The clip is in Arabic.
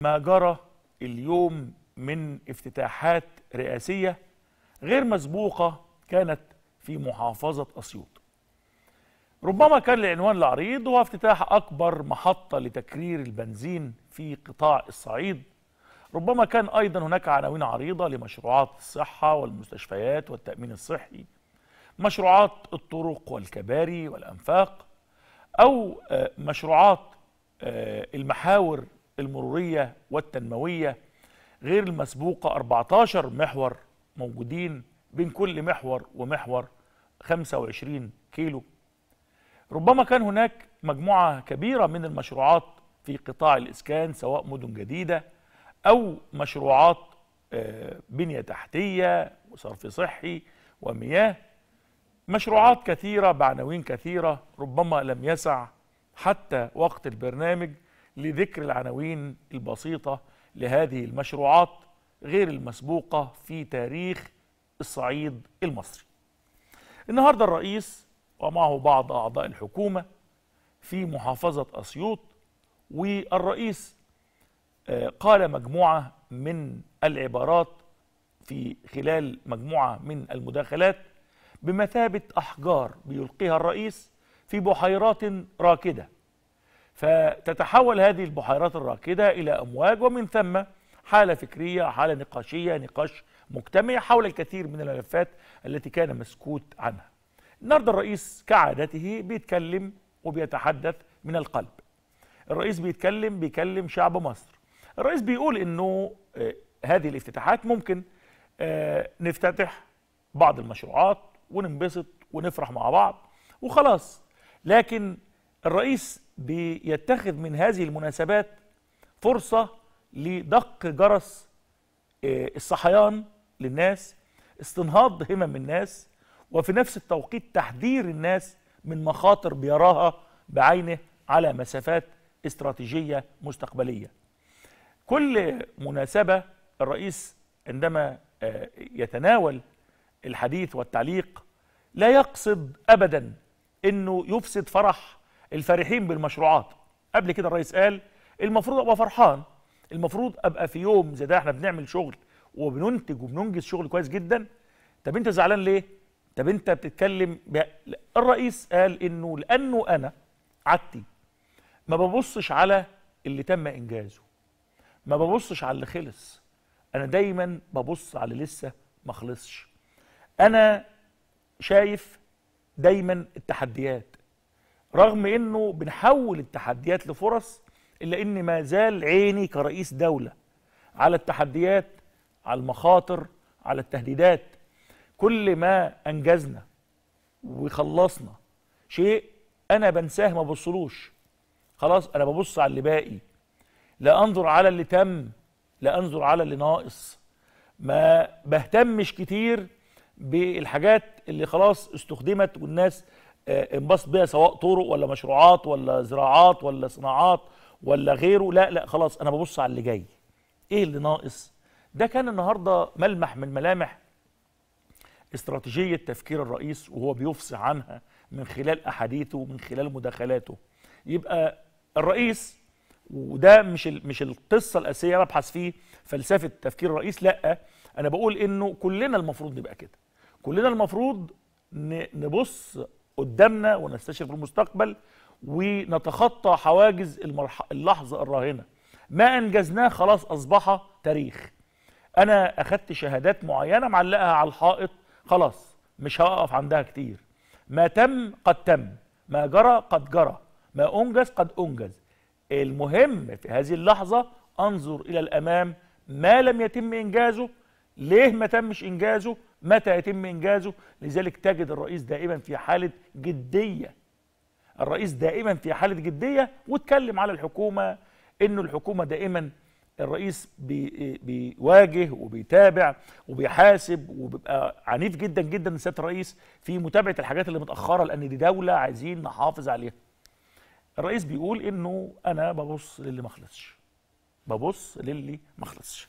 ما جرى اليوم من افتتاحات رئاسية غير مسبوقة كانت في محافظة أسيوط ربما كان العنوان العريض هو افتتاح أكبر محطة لتكرير البنزين في قطاع الصعيد ربما كان أيضا هناك عناوين عريضة لمشروعات الصحة والمستشفيات والتأمين الصحي مشروعات الطرق والكباري والأنفاق أو آه، مشروعات آه، المحاور المرورية والتنموية غير المسبوقة 14 محور موجودين بين كل محور ومحور 25 كيلو ربما كان هناك مجموعة كبيرة من المشروعات في قطاع الإسكان سواء مدن جديدة أو مشروعات آه، بنية تحتية وصرف صحي ومياه مشروعات كثيرة بعناوين كثيرة ربما لم يسع حتى وقت البرنامج لذكر العناوين البسيطة لهذه المشروعات غير المسبوقة في تاريخ الصعيد المصري النهاردة الرئيس ومعه بعض أعضاء الحكومة في محافظة أسيوط والرئيس آه، قال مجموعة من العبارات في خلال مجموعة من المداخلات بمثابة أحجار بيلقيها الرئيس في بحيرات راكدة فتتحول هذه البحيرات الراكدة إلى أمواج ومن ثم حالة فكرية حالة نقاشية نقاش مجتمع حول الكثير من الملفات التي كان مسكوت عنها النهارده الرئيس كعادته بيتكلم وبيتحدث من القلب الرئيس بيتكلم بيكلم شعب مصر الرئيس بيقول انه آه، هذه الافتتاحات ممكن آه، نفتتح بعض المشروعات وننبسط ونفرح مع بعض وخلاص لكن الرئيس بيتخذ من هذه المناسبات فرصة لدق جرس آه، الصحيان للناس استنهاض همم الناس وفي نفس التوقيت تحذير الناس من مخاطر بيراها بعينه على مسافات استراتيجية مستقبلية كل مناسبة الرئيس عندما آه، يتناول الحديث والتعليق لا يقصد أبدا أنه يفسد فرح الفرحين بالمشروعات قبل كده الرئيس قال المفروض ابقى فرحان المفروض ابقى في يوم زي ده احنا بنعمل شغل وبننتج وبننجز شغل كويس جدا طب انت زعلان ليه طب انت بتتكلم ب... الرئيس قال انه لانه انا عادتي ما ببصش على اللي تم انجازه ما ببصش على اللي خلص انا دايما ببص على اللي لسه ما خلصش انا شايف دايما التحديات رغم انه بنحول التحديات لفرص الا ان ما زال عيني كرئيس دوله على التحديات على المخاطر على التهديدات كل ما انجزنا وخلصنا شيء انا بنساه ما بصلوش خلاص انا ببص على اللي باقي لا انظر على اللي تم لا انظر على اللي ناقص ما بهتمش كتير بالحاجات اللي خلاص استخدمت والناس انبسط بيها سواء طرق ولا مشروعات ولا زراعات ولا صناعات ولا غيره لا لا خلاص انا ببص على اللي جاي ايه اللي ناقص ده كان النهارده ملمح من ملامح استراتيجيه تفكير الرئيس وهو بيفصح عنها من خلال احاديثه ومن خلال مداخلاته يبقى الرئيس وده مش مش القصه الاساسيه انا ببحث فيه فلسفه تفكير الرئيس لا انا بقول انه كلنا المفروض نبقى كده كلنا المفروض نبص قدامنا ونستشرف المستقبل ونتخطى حواجز المرح... اللحظة الراهنة ما أنجزناه خلاص أصبح تاريخ أنا أخدت شهادات معينة معلقها على الحائط خلاص مش هقف عندها كتير ما تم قد تم ما جرى قد جرى ما أنجز قد أنجز المهم في هذه اللحظة أنظر إلى الأمام ما لم يتم إنجازه ليه ما تمش إنجازه متى يتم إنجازه لذلك تجد الرئيس دائما في حالة جدية الرئيس دائما في حالة جدية واتكلم على الحكومة إنه الحكومة دائما الرئيس بي بيواجه وبيتابع وبيحاسب وبيبقى عنيف جدا جدا سياده الرئيس في متابعه الحاجات اللي متاخره لان دي دوله عايزين نحافظ عليها. الرئيس بيقول انه انا ببص للي ما خلصش. ببص للي ما خلصش.